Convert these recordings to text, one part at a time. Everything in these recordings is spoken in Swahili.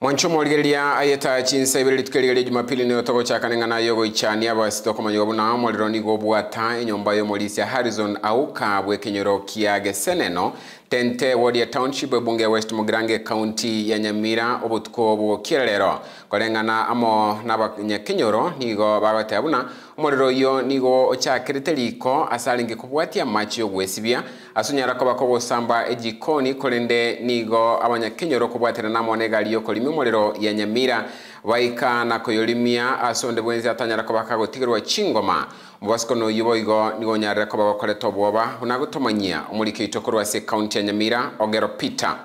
mwancho moligereria ayeta chinsa chinsebere litukeregeria jumapili neyo togochakaneng'ana yogoichania abasito okomanya obuna omoreroni gobwata enyomba yomorisia harrison auka bwe ekenyoro kia geseneno tente wodi ya township ebunge ya west mugrange county ya nyamira obotuko obwokia lero koreng'ana amo nabanyakenyoro nigo bagoteba buna omorero oyo nigo ochakerete riko ase arenge kobwatia amache ogwesibia ase onyara koba kogosamba ejikoni korende nigo abanyakenyoro kobwaterana mono egari yokorima y'umuriro ya nyamira baikana koyolimia asonde bwenzi atanyara ko bakagotigirwa chingoma mubasiko no yubo igo nigo nyarira ko babakoretwa bwoba unagutomanyia umulikito kurwa se county ya nyamira ogero peter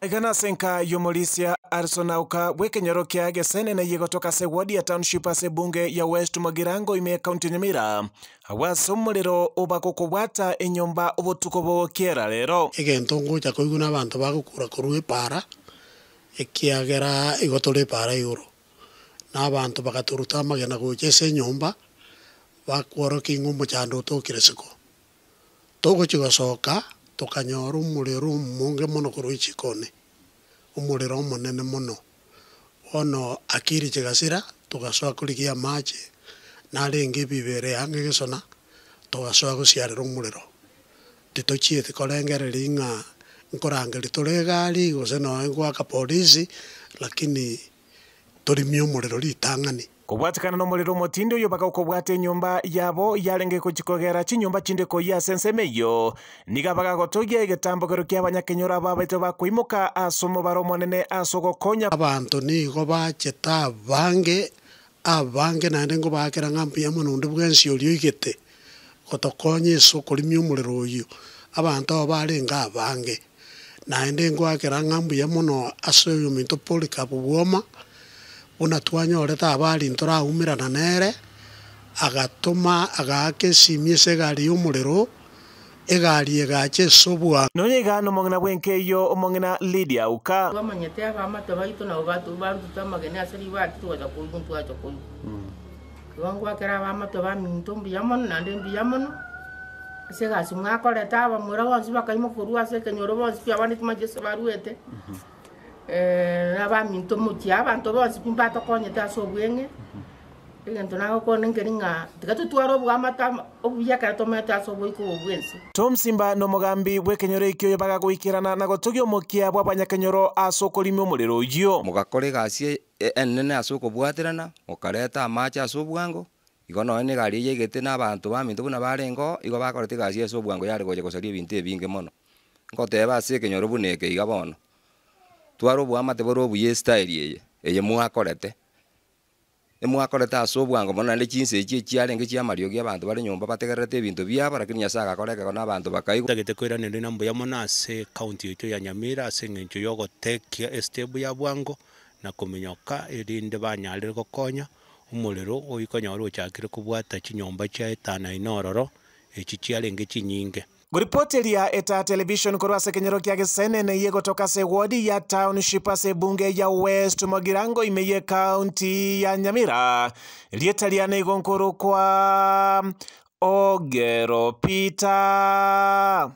Egana senka yomolisia arsonauka bwekenyoro kiage yego toka se wadi ya township ase bunge ya West Magirango ime kaunti Nyamira awaso oba obakokobwata enyomba obotuko bwokiera lero egento nguja koiguna abantu bagukura kuruwe para ikiagera igo turi bara iguru na bantu bagaturuta amagena guchesa nyumba bakworoki ng'omo chande utokire siko tugochigocoka tukanyora omorero omonge mono korwa echikoni omorero omonene mono bono akiri chigasira tugasoa korigia amache narenge ebibere ang'e gesona tugasoa gosiarera omorero titochieti korengereri ng'a nkorangeri tuli egari gose noe ka polisi lakini torimia omorero ritang'ani kobwatikana na morero motindo oyo baka okobwata enyomba yabo yarenge chi chinyomba chinde ko ase senseme yo niga bagagotogia egetambokero kia abanyakenyoro aba abaito bakoimoka ase omobare omonene ase ogokonya abanto nigo bacheta abange abange naende ngobakera ng'a mbuya monondi bwa ensi oria oigete gotokonya ase okorimia omorero oyo abanto abantu bare nga abange na ndi ngwakira ng'ambuya mono ase oyo minto polika bobwoma buna twanyorete abari ntoraumerana nere agatoma agaake esimi ase egari ya omorero egari egacha esobwa nonye igano omong'ina bwenke eyo omong'ina lidia auka twamanyete abamate baito nabo barutute amagene ase ribati twacha koigwa ntwacha koigwa mm. igo ngwakera abamate baminto mbuya mono naende mbuya mono ase egasi mwakoreta abamura bonsi bakaima korwa ase ekenyoro bonsi pi abana ekima jesu barwete abaminto moki abanto bonsi pi mbatokonyete ase obweng'e egento mhm. nagokona engeri ng'a tiga tutware obwamata obuyakera tomete ase oboiko obwo bwense tomsimba na omogambi bwa ekenyoro ekio oyo bagagoikerana na gotogia omokia bwa abanyakenyoro ase okorimia omorero oyio mogakora egasi e, enene ase okobwaterana okareta amache ase obwango igo noe nä gari iria igä na abantu bamintå bå na barä ngo igo bakorete igasi ase obwango yarä gocha gocaria ebinto ebinge mono nkoteba ase ekenyoro buneke iga bono twara obwamate bore obuya estyle eye eye mwakorete emwakorete ase obwango mono naende chinse echi echiarenge chiamariogi abanto bare nyomba bategererete ebinto biabo lakini nyasaye agakoreka igo na abanto bakaigutagete koirana ende nambuya mono ase kaunti yoito ya nyamira ase eng'encho ya ogotekia estable ya bwango na komenyoka erinde banyarire gokonya omorero oikonya ore ochakire kobwata chinyomba chia etana inororo echi chiarenge chinyinge ya eta television korwa kia kya gisenene iye kutoka se wodi ya township ase bunge ya West Mogirango imeye county ya Nyamira lietaliana igonkuru kwa Ogero Peter